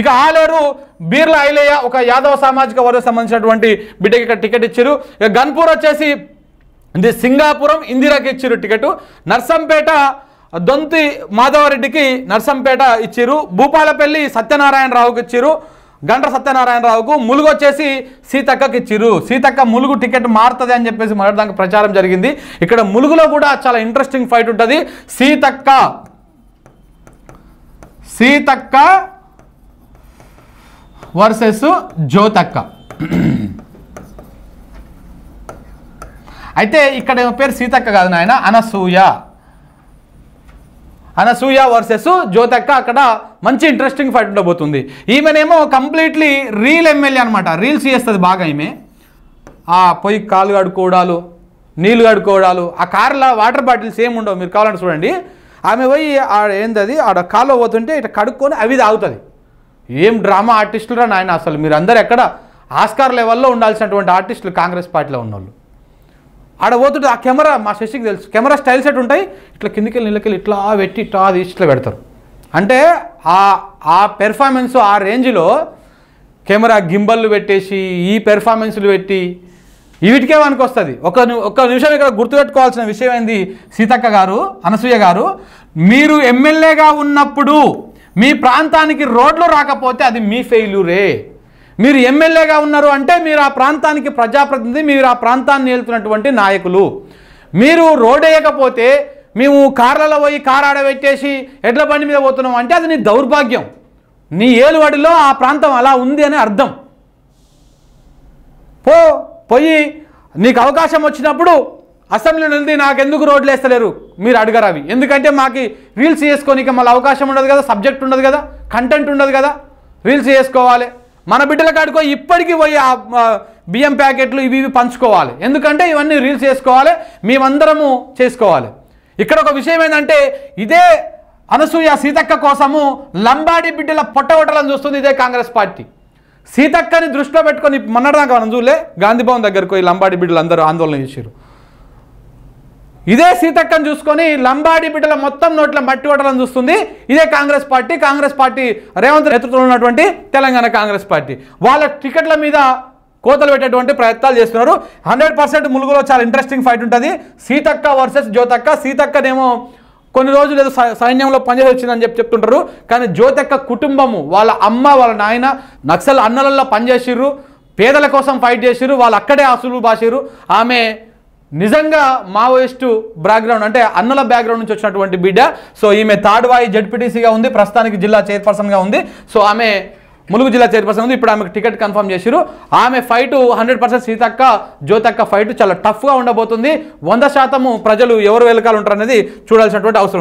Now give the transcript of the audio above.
ఇక ఆలేరు బీర్ల ఐలయ్య ఒక యాదవ సామాజిక వర్గం సంబంధించినటువంటి బిడ్డకి ఇక్కడ టికెట్ ఇచ్చారు ఇక గన్పూర్ వచ్చేసి ఇది సింగాపురం ఇందిరాకి ఇచ్చారు టికెట్ నర్సంపేట దొంతి మాధవరెడ్డికి నర్సంపేట ఇచ్చారు భూపాలపల్లి సత్యనారాయణరావుకి ఇచ్చారు గంట సత్యనారాయణరావుకు ములుగు వచ్చేసి సీతక్కకి ఇచ్చిరు సీతక్క ములుగు టికెట్ మారుతుంది అని చెప్పేసి మొదటిదానికి ప్రచారం జరిగింది ఇక్కడ ములుగులో కూడా చాలా ఇంట్రెస్టింగ్ ఫైట్ ఉంటుంది సీతక్క సీతక్క వర్సెస్ జ్యోతక్క అయితే ఇక్కడ పేరు సీతక్క కాదు నాయన అనసూయ అనసూయ వర్సెస్ జ్యోతక్క అక్కడ మంచి ఇంట్రెస్టింగ్ ఫైట్ ఉండబోతుంది ఈమెనేమో కంప్లీట్లీ రీల్ ఎమ్మెల్యే అనమాట రీల్స్ చేస్తుంది బాగా ఈమె ఆ పొయ్యి కాలు కడుకోవడాలు నీళ్ళు కడుకోవడాలు ఆ కార్లో వాటర్ బాటిల్స్ ఏమి ఉండవు మీరు కావాలంటే చూడండి ఆమె పోయి ఆడ ఏందది ఆడ కాలు పోతుంటే ఇట్లా కడుక్కొని అవి తాగుతుంది ఏం డ్రామా ఆర్టిస్టులు రా నాయన అసలు మీరు అందరు ఎక్కడ ఆస్కార్ లెవెల్లో ఉండాల్సినటువంటి ఆర్టిస్టులు కాంగ్రెస్ పార్టీలో ఉన్నోళ్ళు ఆడ పోతుంటే ఆ కెమెరా మా శశికి తెలుసు కెమెరా స్టైల్ సెట్ ఉంటాయి ఇట్లా కిందికి వెళ్ళి నీళ్ళకి ఇట్లా పెట్టి ఇట్లా అది ఇట్లా పెడతారు అంటే ఆ ఆ పెర్ఫార్మెన్స్ ఆ రేంజ్లో కెమెరా గింబల్లు పెట్టేసి ఈ పెర్ఫార్మెన్స్లు పెట్టి వీటికే మనకు వస్తుంది ఒక ఒక నిమిషం ఇక్కడ గుర్తుపెట్టుకోవాల్సిన విషయం ఏంది సీతక్క గారు అనసూయ గారు మీరు ఎమ్మెల్యేగా ఉన్నప్పుడు మీ ప్రాంతానికి రోడ్లు రాకపోతే అది మీ ఫెయిల్యూరే మీరు ఎమ్మెల్యేగా ఉన్నారు అంటే మీరు ఆ ప్రాంతానికి ప్రజాప్రతినిధి మీరు ఆ ప్రాంతాన్ని వెళ్తున్నటువంటి నాయకులు మీరు రోడ్ వేయకపోతే మేము కార్లలో పోయి కారు ఆడబెట్టేసి ఎడ్ల బండి మీద పోతున్నాం అంటే అది నీ దౌర్భాగ్యం నీ ఏలువడిలో ఆ ప్రాంతం అలా ఉంది అని అర్థం పో పోయి నీకు అవకాశం వచ్చినప్పుడు అసెంబ్లీ నుండి ఎందుకు రోడ్లు వేస్తలేరు మీరు అడగరు అవి ఎందుకంటే మాకు రీల్స్ చేసుకోనికి మళ్ళీ అవకాశం ఉండదు కదా సబ్జెక్ట్ ఉండదు కదా కంటెంట్ ఉండదు కదా రీల్స్ చేసుకోవాలి మన బిడ్డల ఆడుకో ఇప్పటికీ పోయి బియ్యం ప్యాకెట్లు ఇవి ఇవి పంచుకోవాలి ఎందుకంటే ఇవన్నీ రీల్స్ చేసుకోవాలి మేమందరము చేసుకోవాలి ఇక్కడ ఒక విషయం ఏంటంటే ఇదే అనసూయ సీతక్క కోసము లంబాడి బిడ్డల పొట్టగొట్టాలని చూస్తుంది ఇదే కాంగ్రెస్ పార్టీ సీతక్కని దృష్టిలో పెట్టుకొని మొన్నటిదాకా మనం చూలే గాంధీభవన్ దగ్గరకు ఈ లంబాడి బిడ్డలు అందరూ ఆందోళన చేశారు ఇదే సీతక్కను చూసుకొని లంబాడి బిడ్డల మొత్తం నోట్ల మట్టి ఓటలను చూస్తుంది ఇదే కాంగ్రెస్ పార్టీ కాంగ్రెస్ పార్టీ రేవంత్ నేతృత్వంలో ఉన్నటువంటి తెలంగాణ కాంగ్రెస్ పార్టీ వాళ్ళ టికెట్ల మీద కోతలు పెట్టేటువంటి ప్రయత్నాలు చేస్తున్నారు హండ్రెడ్ పర్సెంట్ ములుగులో చాలా ఇంట్రెస్టింగ్ ఫైట్ ఉంటుంది సీతక్క వర్సెస్ జ్యోతక్క సీతక్కనేమో కొన్ని రోజులు ఏదో సైన్యంలో పనిచేసి వచ్చిందని చెప్పి చెప్తుంటారు కానీ జ్యోతక్క కుటుంబము వాళ్ళ అమ్మ వాళ్ళ నాయన నక్సల్ అన్నలల్లో పనిచేసిర్రు పేదల కోసం ఫైట్ చేసిర్రు వాళ్ళు అక్కడే అసులు బాసిరు ఆమె నిజంగా మావోయిస్టు బ్యాక్గ్రౌండ్ అంటే అన్నల బ్యాక్గ్రౌండ్ నుంచి వచ్చినటువంటి బిడ్డ సో ఈమె తాడ్వాయి జడ్పీటీసీగా ఉంది ప్రస్తుతానికి జిల్లా చైర్పర్సన్గా ఉంది సో ఆమె ములుగు జిల్లా చైర్పర్సన్ ఉంది ఇప్పుడు ఆమెకు టికెట్ కన్ఫర్మ్ చేసిరు ఆమె fight hundred percent Seethakka Jyothakka fight చాలా టఫ్గా ఉండబోతుంది వంద శాతము ప్రజలు ఎవరు వెలకాలు అనేది చూడాల్సినటువంటి అవసరం